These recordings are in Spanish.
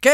¿Qué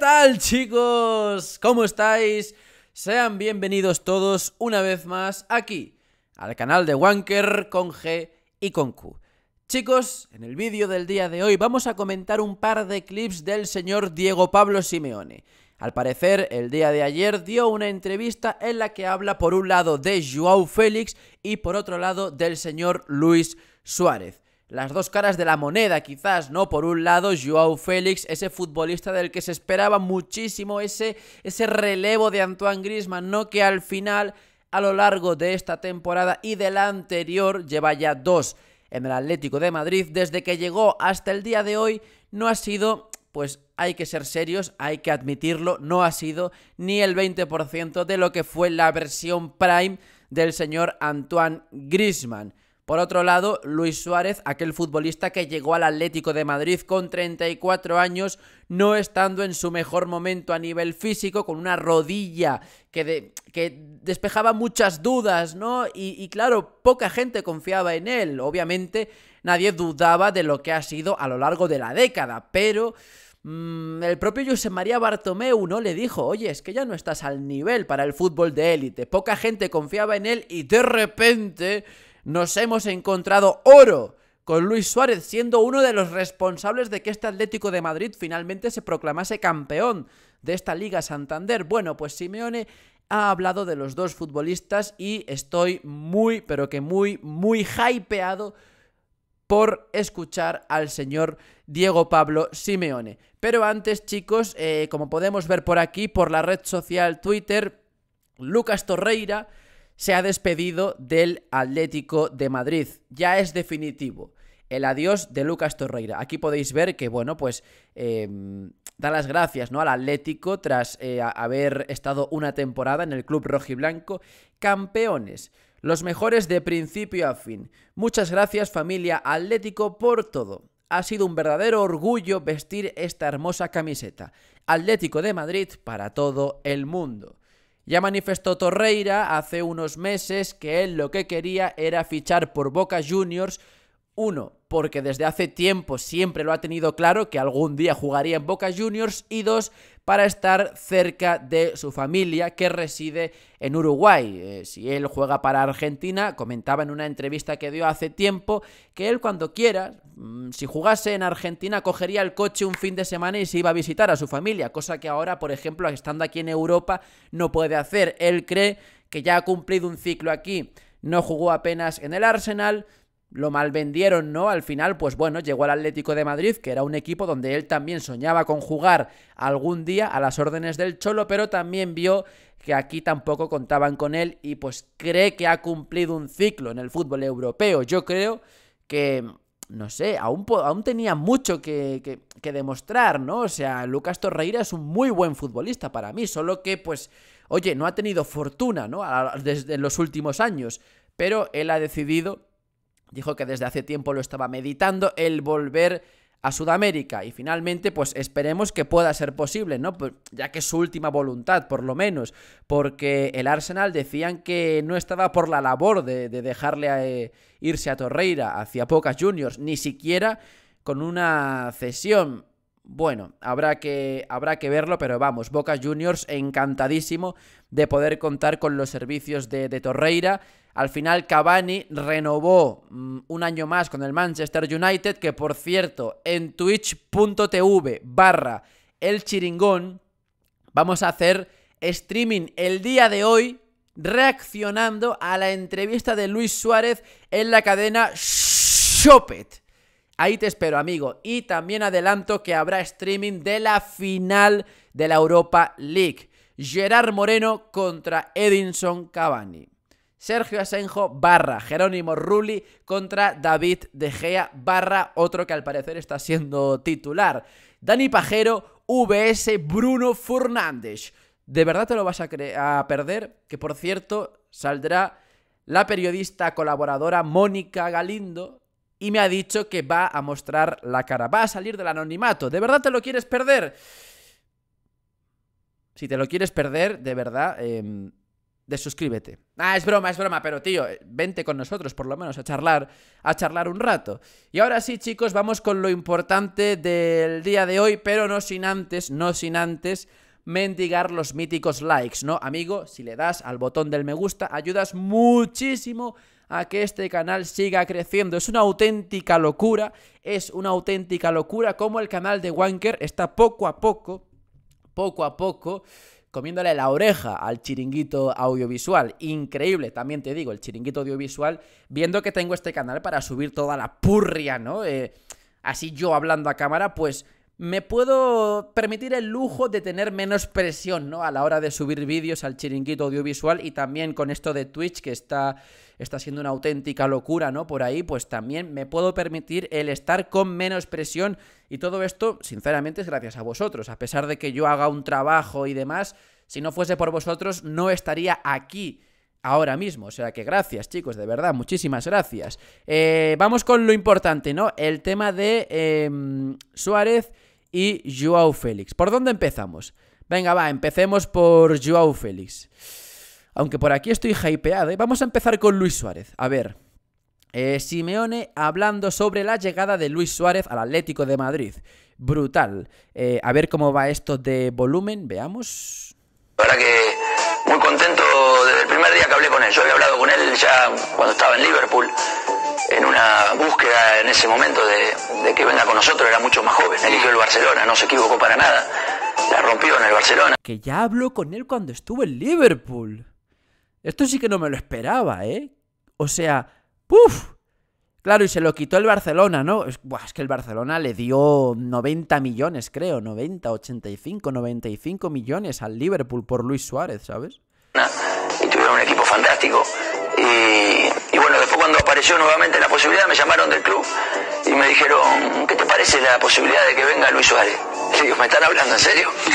tal chicos? ¿Cómo estáis? Sean bienvenidos todos una vez más aquí, al canal de Wanker con G y con Q. Chicos, en el vídeo del día de hoy vamos a comentar un par de clips del señor Diego Pablo Simeone. Al parecer, el día de ayer dio una entrevista en la que habla por un lado de Joao Félix y por otro lado del señor Luis Suárez las dos caras de la moneda, quizás, ¿no? Por un lado, Joao Félix, ese futbolista del que se esperaba muchísimo, ese, ese relevo de Antoine Grisman, ¿no? Que al final, a lo largo de esta temporada y de la anterior, lleva ya dos en el Atlético de Madrid, desde que llegó hasta el día de hoy, no ha sido, pues hay que ser serios, hay que admitirlo, no ha sido ni el 20% de lo que fue la versión prime del señor Antoine Grisman. Por otro lado, Luis Suárez, aquel futbolista que llegó al Atlético de Madrid con 34 años, no estando en su mejor momento a nivel físico, con una rodilla que, despejaba muchas dudas, ¿no? Y, claro, poca gente confiaba en él. Obviamente, nadie dudaba de lo que ha sido a lo largo de la década, pero mm, el propio José María Bartomeu no le dijo, oye, es que ya no estás al nivel para el fútbol de élite, poca gente confiaba en él y de repente nos hemos encontrado oro con Luis Suárez siendo uno de los responsables de que este Atlético de Madrid finalmente se proclamase campeón de esta Liga Santander. Bueno, pues Simeone ha hablado de los dos futbolistas y estoy muy, pero que muy, muy hypeado por escuchar al señor Diego Pablo Simeone. Pero antes, chicos, eh, como podemos ver por aquí, por la red social Twitter, Lucas Torreira se ha despedido del Atlético de Madrid. Ya es definitivo. El adiós de Lucas Torreira. Aquí podéis ver que, bueno, pues em, da las gracias ¿no? al Atlético tras eh, haber estado una temporada en el club rojiblanco. Campeones, los mejores de principio a fin. Muchas gracias, familia Atlético, por todo. Ha sido un verdadero orgullo vestir esta hermosa camiseta. Atlético de Madrid para todo el mundo. Ya manifestó Torreira hace unos meses que él lo que quería era fichar por Boca Juniors uno, porque desde hace tiempo siempre lo ha tenido claro que algún día jugaría en Boca Juniors y dos, para estar cerca de su familia que reside en Uruguay. Eh, si él juega para Argentina, comentaba en una entrevista que dio hace tiempo que él cuando quiera, mm, si jugase en Argentina, cogería el coche un fin de semana y se iba a visitar a su familia, cosa que ahora, por ejemplo, estando aquí en Europa, no puede hacer. Él cree que ya ha cumplido un ciclo aquí, no jugó apenas en el Arsenal, lo mal vendieron, ¿no? Al final, pues bueno, llegó al Atlético de Madrid, que era un equipo donde él también soñaba con jugar algún día a las órdenes del Cholo, pero también vio que aquí tampoco contaban con él y pues cree que ha cumplido un ciclo en el fútbol europeo. Yo creo que, no sé, aún, aún tenía mucho que, que demostrar, ¿no? O sea, Lucas Torreira es un muy buen futbolista para mí, solo que pues, oye, no ha tenido fortuna, ¿no? Desde los últimos años, pero él ha decidido Dijo que desde hace tiempo lo estaba meditando el volver a Sudamérica y finalmente pues esperemos que pueda ser posible, ¿no? ya que es su última voluntad, por lo menos, porque el Arsenal decían que no estaba por la labor de, dejarle eh, irse a Torreira hacia Pocas Juniors, ni siquiera con una cesión bueno, habrá que, habrá que verlo, pero vamos, Boca Juniors encantadísimo de poder contar con los servicios de, Torreira. Al final Cavani renovó mm, un año más con el Manchester United, que por cierto, en twitch.tv barra el chiringón vamos a hacer streaming el día de hoy reaccionando a la entrevista de Luis Suárez en la cadena Shopet. Ahí te espero, amigo. Y también adelanto que habrá streaming de la final de la Europa League. Gerard Moreno contra Edinson Cavani. Sergio Asenjo barra Jerónimo Rulli contra David De Gea barra otro que al parecer está siendo titular. Dani Pajero, VS Bruno Fernández. ¿De verdad te lo vas a, a perder? Que por cierto, saldrá la periodista colaboradora Mónica Galindo y me ha dicho que va a mostrar la cara, va a salir del anonimato. ¿De verdad te lo quieres perder? Si te lo quieres perder, de verdad, em, desuscríbete. Ah, es broma, es broma, pero tío, vente con nosotros por lo menos a charlar, a charlar un rato. Y ahora sí, chicos, vamos con lo importante del día de hoy, pero no sin antes, no sin antes mendigar los míticos likes, ¿no? Amigo, si le das al botón del me gusta, ayudas muchísimo a que este canal siga creciendo. Es una auténtica locura, es una auténtica locura como el canal de Wanker está poco a poco, poco a poco, comiéndole la oreja al chiringuito audiovisual. Increíble, también te digo, el chiringuito audiovisual, viendo que tengo este canal para subir toda la purria, ¿no? Eh, así yo hablando a cámara, pues me puedo permitir el lujo de tener menos presión, ¿no? A la hora de subir vídeos al chiringuito audiovisual y también con esto de Twitch que está, está siendo una auténtica locura, ¿no? Por ahí, pues también me puedo permitir el estar con menos presión y todo esto, sinceramente, es gracias a vosotros. A pesar de que yo haga un trabajo y demás, si no fuese por vosotros, no estaría aquí ahora mismo. O sea que gracias, chicos, de verdad, muchísimas gracias. Eh, vamos con lo importante, ¿no? El tema de em, Suárez y Joao Félix. ¿Por dónde empezamos? Venga, va, empecemos por Joao Félix. Aunque por aquí estoy hypeado, ¿eh? vamos a empezar con Luis Suárez. A ver, eh, Simeone hablando sobre la llegada de Luis Suárez al Atlético de Madrid. Brutal. Eh, a ver cómo va esto de volumen, veamos. Ahora que muy contento desde el primer día que hablé con él. Yo había hablado con él ya cuando estaba en Liverpool en una búsqueda en ese momento de, que venga con nosotros, era mucho más joven, eligió el Barcelona, no se equivocó para nada, la rompió en el Barcelona. Que ya habló con él cuando estuvo en Liverpool. Esto sí que no me lo esperaba, ¿eh? O sea, ¡puf! Claro, y se lo quitó el Barcelona, ¿no? Es, buah, es que el Barcelona le dio 90 millones, creo, 90, 85, 95 millones al Liverpool por Luis Suárez, ¿sabes? Y tuvieron un equipo fantástico y, bueno, después cuando apareció nuevamente la posibilidad, me llamaron del club y me dijeron, ¿qué te parece la posibilidad de que venga Luis Suárez? Y ¿me están hablando en serio?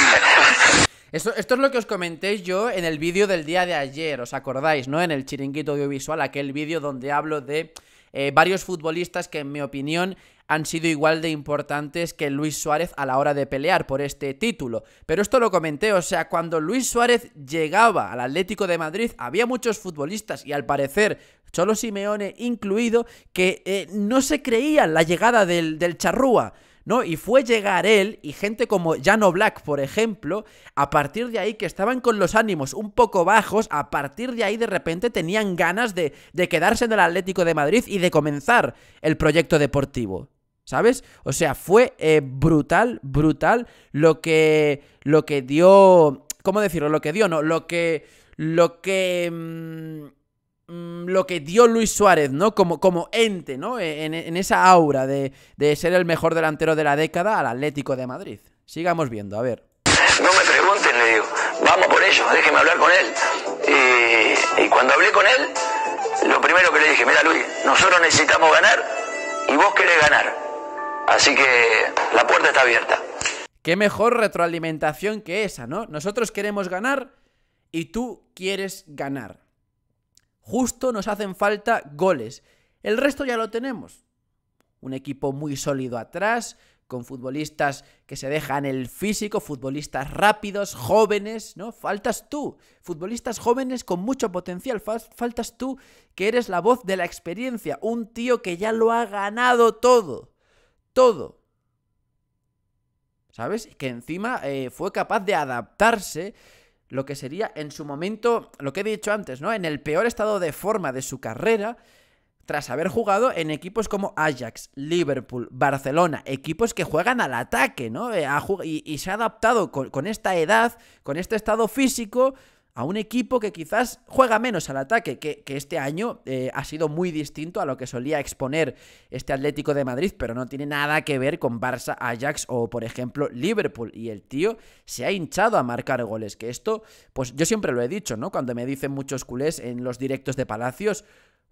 Esto, esto, es lo que os comenté yo en el vídeo del día de ayer, ¿os acordáis, no? En el chiringuito audiovisual, aquel vídeo donde hablo de eh, varios futbolistas que en mi opinión han sido igual de importantes que Luis Suárez a la hora de pelear por este título. Pero esto lo comenté, o sea, cuando Luis Suárez llegaba al Atlético de Madrid había muchos futbolistas y al parecer Cholo Simeone incluido que eh, no se creían la llegada del, del charrúa. ¿no? Y fue llegar él y gente como Jano Black, por ejemplo, a partir de ahí que estaban con los ánimos un poco bajos, a partir de ahí de repente tenían ganas de, de quedarse en el Atlético de Madrid y de comenzar el proyecto deportivo. ¿Sabes? O sea, fue eh, brutal, brutal lo que. lo que dio. ¿Cómo decirlo? Lo que dio, ¿no? Lo que. Lo que. Mm, Mm, lo que dio Luis Suárez, ¿no? Como, como ente, ¿no? E, en, esa aura de, ser el mejor delantero de la década al Atlético de Madrid. Sigamos viendo, a ver. No me pregunten, le digo, vamos por ello, déjeme hablar con él. Y, y, cuando hablé con él, lo primero que le dije, mira Luis, nosotros necesitamos ganar y vos querés ganar. Así que la puerta está abierta. Qué mejor retroalimentación que esa, ¿no? Nosotros queremos ganar y tú quieres ganar. Justo nos hacen falta goles. El resto ya lo tenemos. Un equipo muy sólido atrás, con futbolistas que se dejan el físico, futbolistas rápidos, jóvenes, ¿no? Faltas tú, futbolistas jóvenes con mucho potencial, faltas tú que eres la voz de la experiencia, un tío que ya lo ha ganado todo, todo. ¿Sabes? Que encima eh, fue capaz de adaptarse lo que sería en su momento, lo que he dicho antes, ¿no? En el peor estado de forma de su carrera, tras haber jugado en equipos como Ajax, Liverpool, Barcelona, equipos que juegan al ataque, ¿no? Eh, y, y se ha adaptado con esta edad, con este estado físico, a un equipo que quizás juega menos al ataque, que, este año eh, ha sido muy distinto a lo que solía exponer este Atlético de Madrid, pero no tiene nada que ver con Barça, Ajax o, por ejemplo, Liverpool. Y el tío se ha hinchado a marcar goles, que esto, pues yo siempre lo he dicho, ¿no? Cuando me dicen muchos culés en los directos de Palacios,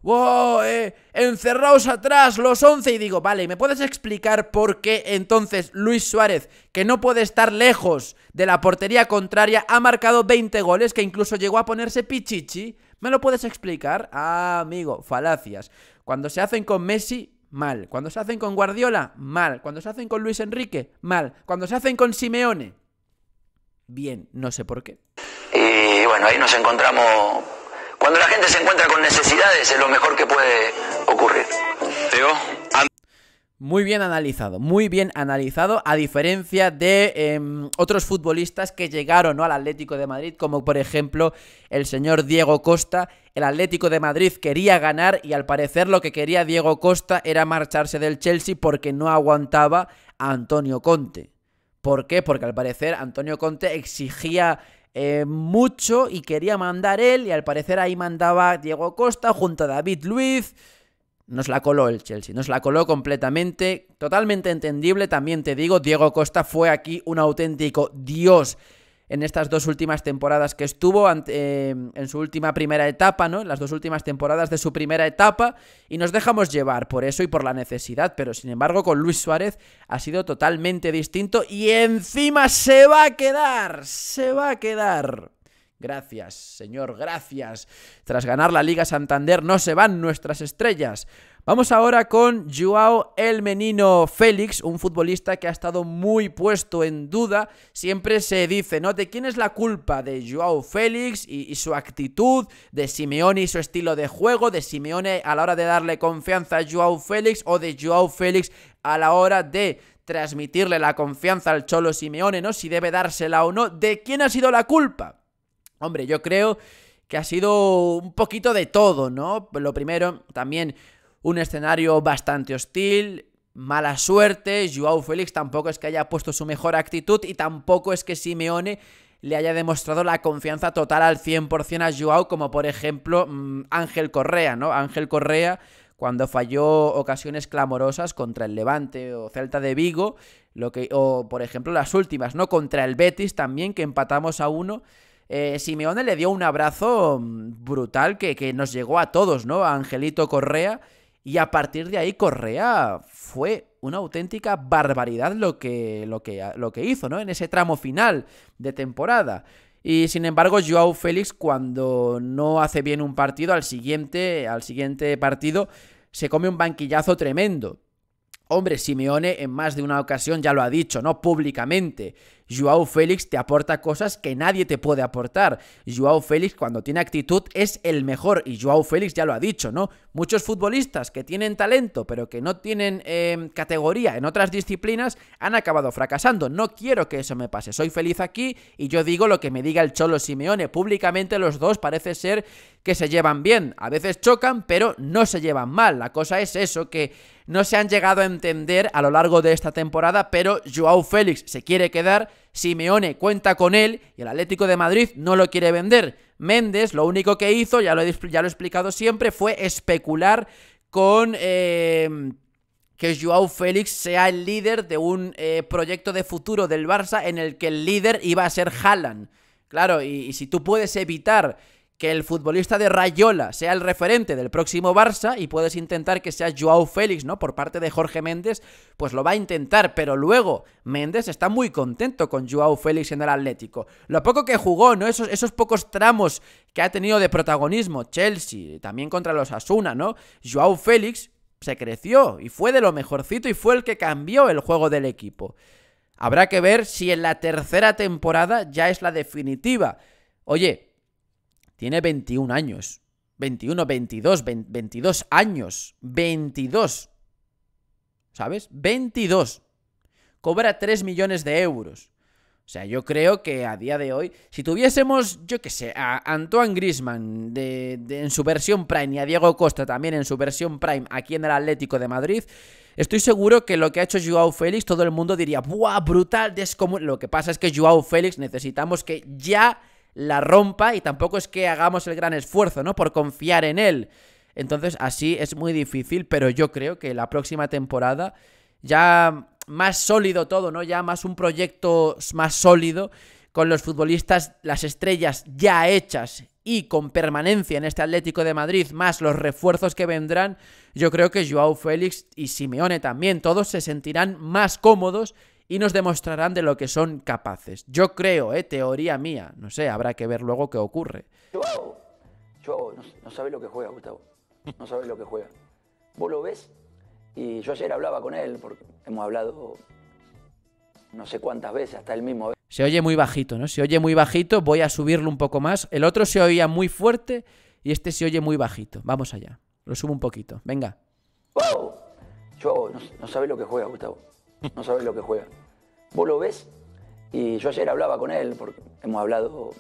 ¡Wow! Eh, encerraos atrás, los 11. Y digo, vale, ¿me puedes explicar por qué entonces Luis Suárez, que no puede estar lejos de la portería contraria, ha marcado 20 goles, que incluso llegó a ponerse pichichi? ¿Me lo puedes explicar? Ah, amigo, falacias. Cuando se hacen con Messi, mal. Cuando se hacen con Guardiola, mal. Cuando se hacen con Luis Enrique, mal. Cuando se hacen con Simeone, bien, no sé por qué. Y bueno, ahí nos encontramos cuando la gente se encuentra con necesidades es lo mejor que puede ocurrir. Muy bien analizado, muy bien analizado, a diferencia de em, otros futbolistas que llegaron al Atlético de Madrid, como por ejemplo el señor Diego Costa. El Atlético de Madrid quería ganar y al parecer lo que quería Diego Costa era marcharse del Chelsea porque no aguantaba a Antonio Conte. ¿Por qué? Porque al parecer Antonio Conte exigía eh, mucho y quería mandar él y al parecer ahí mandaba Diego Costa junto a David Luiz. Nos la coló el Chelsea, nos la coló completamente, totalmente entendible. También te digo, Diego Costa fue aquí un auténtico dios en estas dos últimas temporadas que estuvo eh, en su última primera etapa, ¿no? En las dos últimas temporadas de su primera etapa y nos dejamos llevar por eso y por la necesidad, pero sin embargo con Luis Suárez ha sido totalmente distinto y encima se va a quedar, se va a quedar. Gracias, Señor, gracias. Tras ganar la Liga Santander no se van nuestras estrellas. Vamos ahora con Joao El Menino Félix, un futbolista que ha estado muy puesto en duda. Siempre se dice, ¿no? ¿De quién es la culpa? De Joao Félix y, su actitud, de Simeone y su estilo de juego, de Simeone a la hora de darle confianza a Joao Félix o de Joao Félix a la hora de transmitirle la confianza al Cholo Simeone, ¿no? Si debe dársela o no. ¿De quién ha sido la culpa? Hombre, yo creo que ha sido un poquito de todo, ¿no? Lo primero, también un escenario bastante hostil, mala suerte, Joao Félix tampoco es que haya puesto su mejor actitud y tampoco es que Simeone le haya demostrado la confianza total al 100% a Joao, como por ejemplo mm, Ángel Correa, ¿no? Ángel Correa cuando falló ocasiones clamorosas contra el Levante o Celta de Vigo, lo que, o por ejemplo las últimas, ¿no? Contra el Betis también, que empatamos a uno eh, Simeone le dio un abrazo mm, brutal que, nos llegó a todos, ¿no? A Angelito Correa. Y a partir de ahí Correa fue una auténtica barbaridad lo que, lo que, lo que hizo, ¿no? En ese tramo final de temporada. Y sin embargo, Joao Félix, cuando no hace bien un partido, al siguiente, al siguiente partido se come un banquillazo tremendo. Hombre, Simeone en más de una ocasión ya lo ha dicho, ¿no? Públicamente. Joao Félix te aporta cosas que nadie te puede aportar. Joao Félix cuando tiene actitud es el mejor y Joao Félix ya lo ha dicho, ¿no? Muchos futbolistas que tienen talento pero que no tienen em, categoría en otras disciplinas han acabado fracasando. No quiero que eso me pase. Soy feliz aquí y yo digo lo que me diga el Cholo Simeone. Públicamente los dos parece ser que se llevan bien. A veces chocan pero no se llevan mal. La cosa es eso que no se han llegado a entender a lo largo de esta temporada, pero Joao Félix se quiere quedar Simeone cuenta con él y el Atlético de Madrid no lo quiere vender. Méndez lo único que hizo, ya lo he, ya lo explicado siempre, fue especular con... Eh, que Joao Félix sea el líder de un eh, proyecto de futuro del Barça en el que el líder iba a ser Haaland. Claro, y si tú puedes evitar que el futbolista de Rayola sea el referente del próximo Barça y puedes intentar que sea Joao Félix, ¿no? Por parte de Jorge Méndez, pues lo va a intentar, pero luego Méndez está muy contento con Joao Félix en el Atlético. Lo poco que jugó, ¿no? Esos, esos pocos tramos que ha tenido de protagonismo, Chelsea, también contra los Asuna, ¿no? Joao Félix se creció y fue de lo mejorcito y fue el que cambió el juego del equipo. Habrá que ver si en la tercera temporada ya es la definitiva. Oye, tiene 21 años. 21, 22, 22 años. 22. ¿Sabes? 22. Cobra 3 millones de euros. O sea, yo creo que a día de hoy, si tuviésemos, yo qué sé, a Antoine Grisman en su versión Prime y a Diego Costa también en su versión Prime aquí en el Atlético de Madrid, estoy seguro que lo que ha hecho Joao Félix, todo el mundo diría, ¡buah, brutal, Lo que pasa es que Joao Félix necesitamos que ya la rompa y tampoco es que hagamos el gran esfuerzo, ¿no? Por confiar en él. Entonces así es muy difícil, pero yo creo que la próxima temporada ya más sólido todo, ¿no? Ya más un proyecto más sólido con los futbolistas, las estrellas ya hechas y con permanencia en este Atlético de Madrid, más los refuerzos que vendrán, yo creo que Joao Félix y Simeone también, todos se sentirán más cómodos y nos demostrarán de lo que son capaces. Yo creo, eh, teoría mía. No sé, habrá que ver luego qué ocurre. no, sabe lo que juega, Gustavo. No sabe lo que juega. Vos lo ves y yo ayer hablaba con él, porque hemos hablado no sé cuántas veces, hasta el mismo. Se oye muy bajito, ¿no? Se oye muy bajito, voy a subirlo un poco más. El otro se oía muy fuerte y este se oye muy bajito. Vamos allá, lo subo un poquito, venga. Yo no, no lo que juega, Gustavo. No sabes lo que juega. Vos lo ves y yo ayer hablaba con él, porque hemos hablado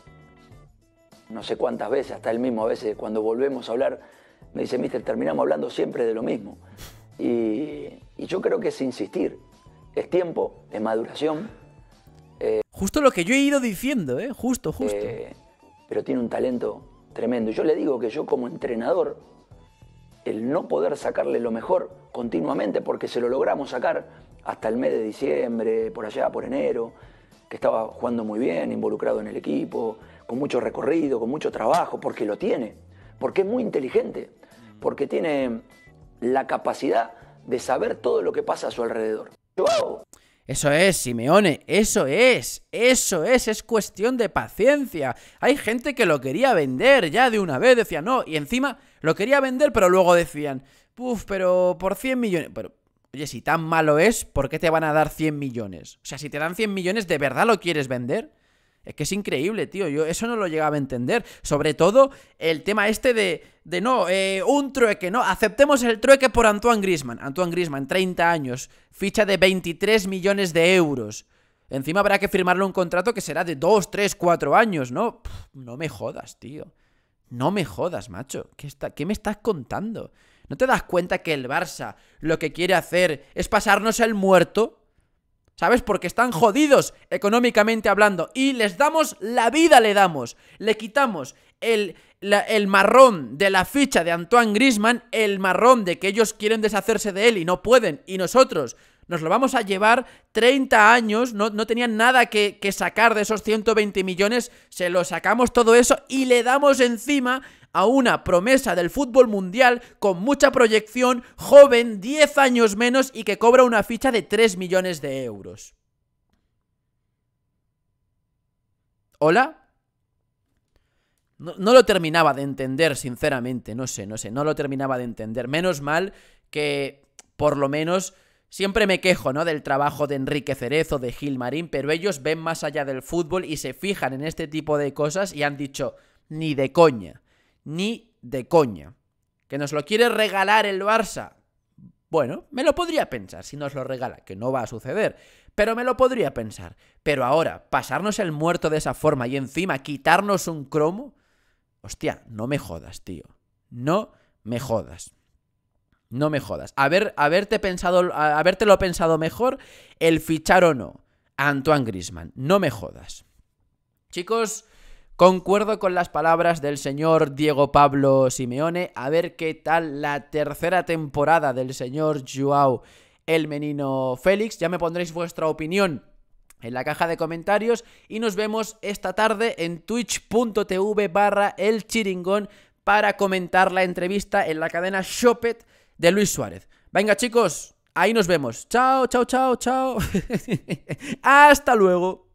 no sé cuántas veces, hasta él mismo a veces cuando volvemos a hablar, me dice, mister, terminamos hablando siempre de lo mismo. Y, yo creo que es insistir, es tiempo, es maduración. Eh, justo lo que yo he ido diciendo, ¿eh? justo, justo. Eh, pero tiene un talento tremendo. Yo le digo que yo como entrenador el no poder sacarle lo mejor continuamente, porque se lo logramos sacar hasta el mes de diciembre, por allá, por enero, que estaba jugando muy bien, involucrado en el equipo, con mucho recorrido, con mucho trabajo, porque lo tiene, porque es muy inteligente, porque tiene la capacidad de saber todo lo que pasa a su alrededor. Eso es, Simeone, eso es, eso es, es cuestión de paciencia. Hay gente que lo quería vender ya de una vez, decía no, y encima lo quería vender, pero luego decían, puf, pero por 100 millones. Pero, oye, si tan malo es, ¿por qué te van a dar 100 millones? O sea, si te dan 100 millones, ¿de verdad lo quieres vender? Es que es increíble, tío. Yo eso no lo llegaba a entender. Sobre todo el tema este de, de no, eh, un trueque, ¿no? Aceptemos el trueque por Antoine Grisman. Antoine Grisman, 30 años, ficha de 23 millones de euros. Encima habrá que firmarle un contrato que será de 2, 3, 4 años, ¿no? no me jodas, tío. No me jodas, macho. ¿Qué, está, me estás contando? ¿No te das cuenta que el Barça lo que quiere hacer es pasarnos el muerto? ¿Sabes? Porque están ah. jodidos económicamente hablando. Y les damos la vida, le damos. Le quitamos el, el marrón de la ficha de Antoine Grisman, el marrón de que ellos quieren deshacerse de él y no pueden. Y nosotros nos lo vamos a llevar 30 años, no, tenían nada que, sacar de esos 120 millones, se lo sacamos todo eso y le damos encima a una promesa del fútbol mundial con mucha proyección, joven, 10 años menos y que cobra una ficha de 3 millones de euros. ¿Hola? No, no, lo terminaba de entender, sinceramente, no sé, no sé, no lo terminaba de entender. Menos mal que por lo menos Siempre me quejo, ¿no? Del trabajo de Enrique Cerezo, de Gil Marín, pero ellos ven más allá del fútbol y se fijan en este tipo de cosas y han dicho, ni de coña, ni de coña. ¿Que nos lo quiere regalar el Barça? Bueno, me lo podría pensar si nos lo regala, que no va a suceder, pero me lo podría pensar. Pero ahora, pasarnos el muerto de esa forma y encima quitarnos un cromo, hostia, no me jodas, tío. No me jodas. No me jodas. haberte pensado, habértelo pensado mejor, el fichar o no Antoine Grisman. No me jodas. Chicos, concuerdo con las palabras del señor Diego Pablo Simeone. A ver qué tal la tercera temporada del señor Joao El Menino Félix. Ya me pondréis vuestra opinión en la caja de comentarios y nos vemos esta tarde en twitch.tv barra el chiringón para comentar la entrevista en la cadena Shopet de Luis Suárez. Venga chicos, ahí nos vemos. Chao, chao, chao, chao. Hasta luego.